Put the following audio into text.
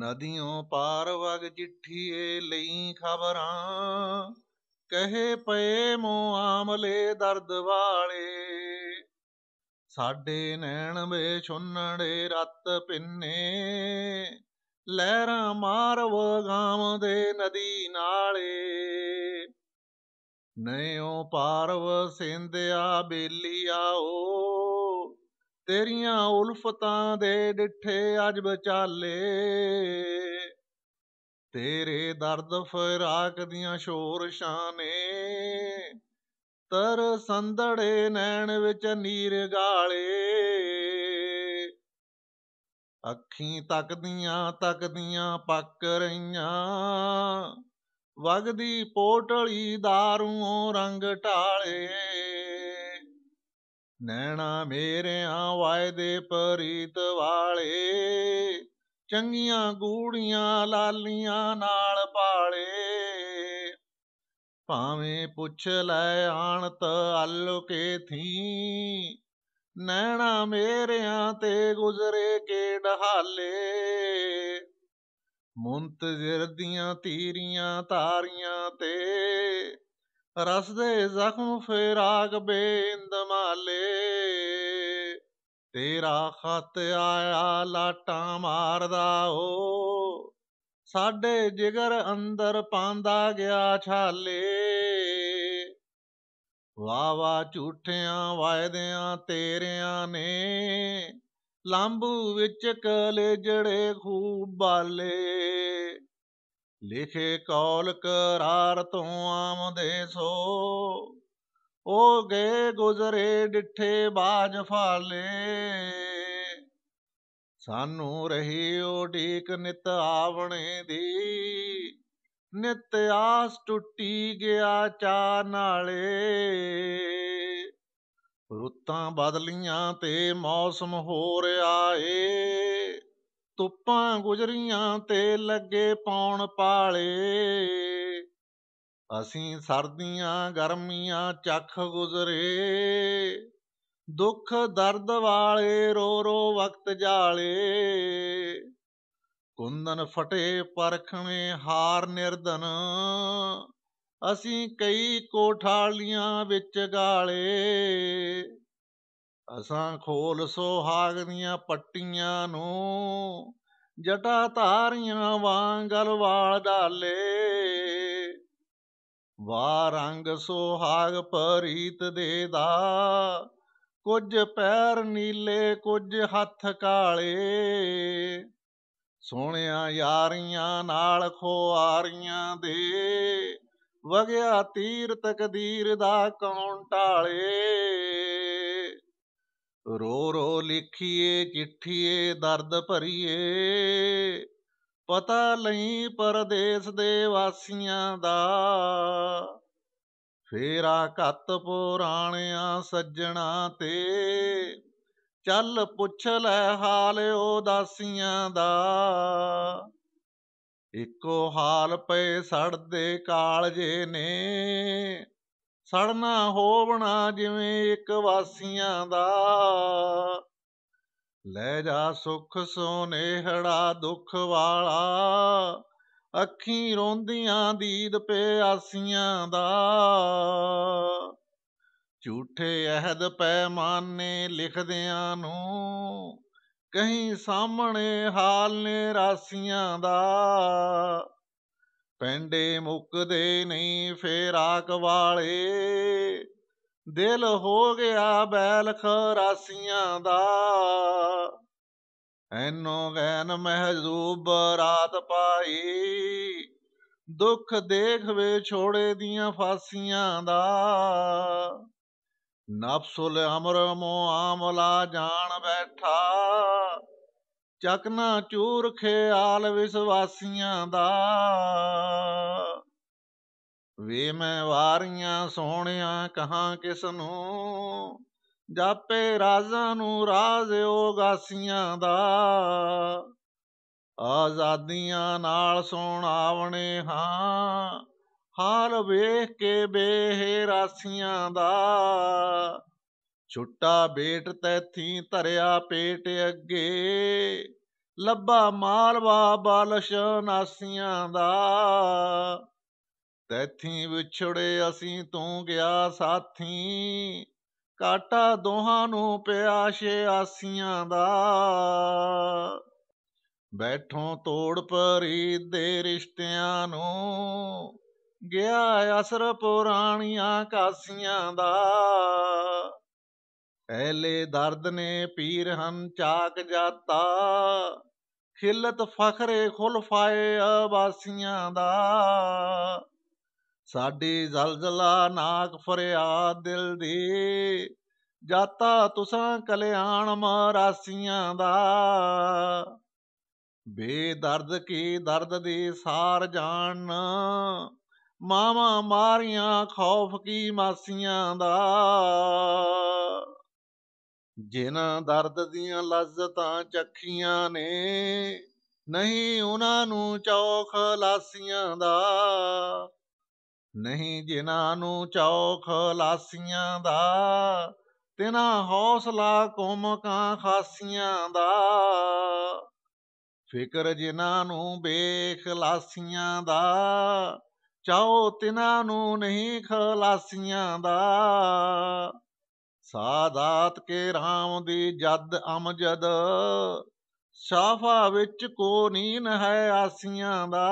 ਨਦੀਆਂ ਪਾਰ ਵਗ ਜਿੱਠੀਏ ਲਈ ਖਬਰਾਂ ਕਹੇ ਪਏ ਮੋ ਆਮਲੇ ਦਰਦ ਵਾਲੇ ਸਾਡੇ ਨੈਣ ਵੇ ਛੁੰਨੜੇ ਰਤ ਪਿੰਨੇ ਲਹਿਰਾਂ ਮਾਰਵ ਗਾਮ ਦੇ ਨਦੀ ਨਾਲੇ ਨਇਓ ਪਾਰਵ ਸਿੰਧਿਆ ਆਓ ਤੇਰੀਆਂ ਉਲਫਤਾਂ ਦੇ ਡਿੱਠੇ ਅਜ ਬਚਾਲੇ ਤੇਰੇ ਦਰਦ ਫਰਾਕ ਦੀਆਂ ਸ਼ੋਰਸ਼ਾਂ ਨੇ ਤਰ ਸੰਦੜੇ ਨੈਣ ਵਿੱਚ ਨੀਰ ਗਾਲੇ ਅੱਖੀਂ ਤੱਕਦੀਆਂ ਤੱਕਦੀਆਂ ਪੱਕ ਰਈਆਂ ਵਗਦੀ ਪੋਟਲੀ ਦਾਰੂਆਂ ਰੰਗ ਢਾਲੇ ਨੈਣਾ ਮੇਰਿਆਂ ਵਾਇਦੇ ਪ੍ਰੀਤ ਵਾਲੇ ਚੰਗੀਆਂ ਗੂੜੀਆਂ ਲਾਲੀਆਂ ਨਾਲ ਪਾਲੇ ਭਾਵੇਂ ਪੁੱਛ ਲੈ ਆਣਤ ਅਲ ਥੀ ਨੈਣਾ ਮੇਰਿਆਂ ਤੇ ਗੁਜ਼ਰੇ ਕੇ ਢਹਾਲੇ ਮੁੰਤਜ਼ਰ ਦੀਆਂ ਤੀਰੀਆਂ ਤਾਰੀਆਂ ਤੇ ਰਸਦੇ ਜ਼ਖਮ ਫਿਰਾਗ ਬੇਂਦ ਮਾਲੇ ਤੇਰਾ ਖਤ ਆਇਆ ਲਾਟਾਂ ਮਾਰਦਾ ਓ ਸਾਡੇ ਜਿਗਰ ਅੰਦਰ ਪਾਂਦਾ ਗਿਆ ਛਾਲੇ ਵਾ ਵਾ ਝੂਠਿਆਂ ਵਾਅਦਿਆਂ ਤੇਰਿਆਂ ਨੇ ਲਾਂਬੂ ਵਿੱਚ ਕਲੇ ਜੜੇ ਖੂਬ ਬਾਲੇ ਲਿਖੇ ਕੌਲ ਕਰਾਰ ਤੋਂ ਆਮਦੇ ਸੋ ਉਹ ਗਏ ਗੁਜ਼ਰੇ ਡਿੱਠੇ ਬਾਜ ਫਾਲੇ ਸਾਨੂੰ ਰਹੀ ਉਡੀਕ ਨਿਤ ਆਵਣੇ ਦੀ ਨਿਤ ਆਸ ਟੁੱਟੀ ਗਿਆ ਚਾ ਨਾਲੇ ਰੁੱਤਾਂ ਬਦਲੀਆਂ ਤੇ ਮੌਸਮ ਹੋ ਰਿਹਾ ਏ ਤੁੱਪਾਂ ਗੁਜਰੀਆਂ ਤੇ ਲੱਗੇ ਪੌਣ ਪਾਲੇ ਅਸੀਂ ਸਰਦੀਆਂ ਗਰਮੀਆਂ ਚੱਖ ਗੁਜ਼ਰੇ ਦੁੱਖ ਦਰਦ ਵਾਲੇ ਰੋ ਰੋ ਵਕਤ ਜਾਲੇ ਕੁੰਦਨ ਫਟੇ ਪਰਖਣੇ ਹਾਰ ਨਿਰਦਨ ਅਸੀਂ ਕਈ ਕੋਠਾਲੀਆਂ ਵਿੱਚ ਗਾਲੇ ਅਸਾਂ ਖੋਲ ਸੁਹਾਗ ਦੀਆਂ ਪੱਟੀਆਂ ਨੂੰ ਜਟਾ ਧਾਰੀਆਂ ਵਾਂਗਲ ਵਾਲ ਡਾਲੇ ਵਾ ਰੰਗ ਸੁਹਾਗ ਪਰੀਤ ਦੇ ਦਾ ਕੁਝ ਪੈਰ ਨੀਲੇ ਕੁਝ ਹੱਥ ਕਾਲੇ ਸੋਹਣਿਆ ਯਾਰੀਆਂ ਨਾਲ ਖੋਆਰੀਆਂ ਦੇ ਵਗਿਆ ਤੀਰ ਤਕਦੀਰ ਦਾ ਕੌਣ ਟਾਲੇ ਰੋ ਰੋ ਲਿਖੀਏ ਚਿੱਠੀਏ ਦਰਦ ਭਰੀਏ ਪਤਾ ਨਹੀਂ ਪਰਦੇਸ ਦੇ ਵਾਸੀਆਂ ਦਾ ਫੇਰਾ ਘੱਤ ਪੁਰਾਣਿਆਂ ਸੱਜਣਾ ਤੇ ਚੱਲ ਪੁੱਛ ਲੈ ਹਾਲ ਉਹ ਦਾਸੀਆਂ ਦਾ ਇੱਕੋ ਹਾਲ ਪਏ ਸੜਦੇ ਕਾਲਜੇ ਨੇ ਸੜਨਾ ਹੋਵਣਾ ਜਿਵੇਂ ਇੱਕ ਵਾਸੀਆਂ ਦਾ ਲੈ ਜਾ ਸੁਖ ਸੋਨੇਹੜਾ ਦੁੱਖ ਵਾਲਾ ਅੱਖੀਂ ਰੋਂਦੀਆਂ ਦੀਦ ਪਿਆਸੀਆਂ ਦਾ ਝੂਠੇ ਅਹਿਦ ਪੈਮਾਨੇ ਲਿਖਦਿਆਂ ਨੂੰ ਕਹੀਂ ਸਾਹਮਣੇ ਹਾਲ ਨੇ ਰਾਸੀਆਂ ਦਾ ਪੈਂਡੇ ਮੁੱਕਦੇ ਨਹੀਂ ਫੇਰ ਆਕ ਵਾਲੇ ਦਿਲ ਹੋ ਗਿਆ ਬੈਲ ਖਰਾਸੀਆਂ ਦਾ ਐਨੋ ਗੈਨ ਮਹਿਜ਼ੂਬ ਰਾਤ ਪਾਈ ਦੁੱਖ ਦੇਖ ਵੇ ਛੋੜੇ ਦੀਆਂ ਫਾਸੀਆਂ ਦਾ ਨਫਸੁਲ ਅਮਰ ਆਮਲਾ ਜਾਣ ਬੈਠਾ ਚਕਨਾ ਚੂਰ ਖਿਆਲ ਵਿਸਵਾਸੀਆਂ ਦਾ ਵੇ ਮੈਂ ਵਾਰੀਆਂ ਸੋਹਣਿਆ ਕਹਾ ਕਿਸ ਨੂੰ ਜਾਪੇ ਰਾਜ਼ਾਂ ਨੂੰ ਰਾਜ਼ ਓਗਾਸੀਆਂ ਦਾ ਆਜ਼ਾਦੀਆਂ ਨਾਲ ਸੁਣਾਵਣੇ ਹਾਂ ਹਾਲ ਵੇਖ ਕੇ ਬੇਹਰਾਸੀਆਂ ਦਾ ਛੁੱਟਾ ਬੇਟ ਤੈਥੀ ਧਰਿਆ ਪੇਟ ਅੱਗੇ ਲੱਭਾ ਮਾਲਵਾ ਬਾਲਸ਼ ਨਾਸੀਆਂ ਦਾ ਤੈਥੀ ਵਿਛੜੇ ਅਸੀਂ ਤੂੰ ਗਿਆ ਸਾਥੀ ਕਾਟਾ ਦੋਹਾਂ ਨੂੰ ਪਿਆ ਆਸੀਆਂ ਦਾ ਬੈਠੋਂ ਤੋੜ ਪਰੀ ਦੇ ਰਿਸ਼ਤਿਆਂ ਨੂੰ ਗਿਆ ਅਸਰ ਪੁਰਾਣੀਆਂ ਕਾਸੀਆਂ ਦਾ ਪਹਿਲੇ ਦਰਦ ਨੇ ਪੀਰ ਹਨ ਚਾਕ ਜਾਤਾ ਖਿਲਤ ਫਖਰੇ ਖੁਲਫਾਏ ਆਬਾਸੀਆਂ ਦਾ ਸਾਡੀ ਜ਼ਲਜ਼ਲਾ ਨਾਕ ਫਰਿਆਦ ਦਿਲ ਦੀ ਜਾਤਾ ਤੁਸਾਂ ਕਲਿਆਣ ਮਰਾਸੀਆਂ ਦਾ ਬੇਦਰਦ ਕੀ ਦਰਦ ਦੀ ਸਾਰ ਜਾਣ ਮਾਵਾ ਮਾਰੀਆਂ ਖੌਫ ਕੀ ਮਾਸੀਆਂ ਦਾ ਜਿਨ੍ਹਾਂ ਦਰਦ ਦੀਆਂ ਲਜ਼ਤਾਂ ਚੱਖੀਆਂ ਨੇ ਨਹੀਂ ਉਹਨਾਂ ਨੂੰ ਚੌਖ ਲਾਸੀਆਂ ਦਾ ਨਹੀਂ ਜਿਨ੍ਹਾਂ ਨੂੰ ਚੌਖ ਲਾਸੀਆਂ ਦਾ ਤਿਨਾ ਹੌਸਲਾ ਕੁਮਕਾਂ ਖਾਸੀਆਂ ਦਾ ਫਿਕਰ ਜਿਨ੍ਹਾਂ ਨੂੰ ਬੇਖ ਲਾਸੀਆਂ ਦਾ ਚਾਹੋ ਤਿਨਾਂ ਨੂੰ ਨਹੀਂ ਖਲਾਸੀਆਂ ਦਾ ਸਾਦਾਤ ਕੇ RAM ਦੀ ਜਦ ਅਮਜਦ ਸ਼ਾਫਾ ਵਿੱਚ ਕੋ ਨੀਨ ਹੈ ਆਸੀਆਂ ਦਾ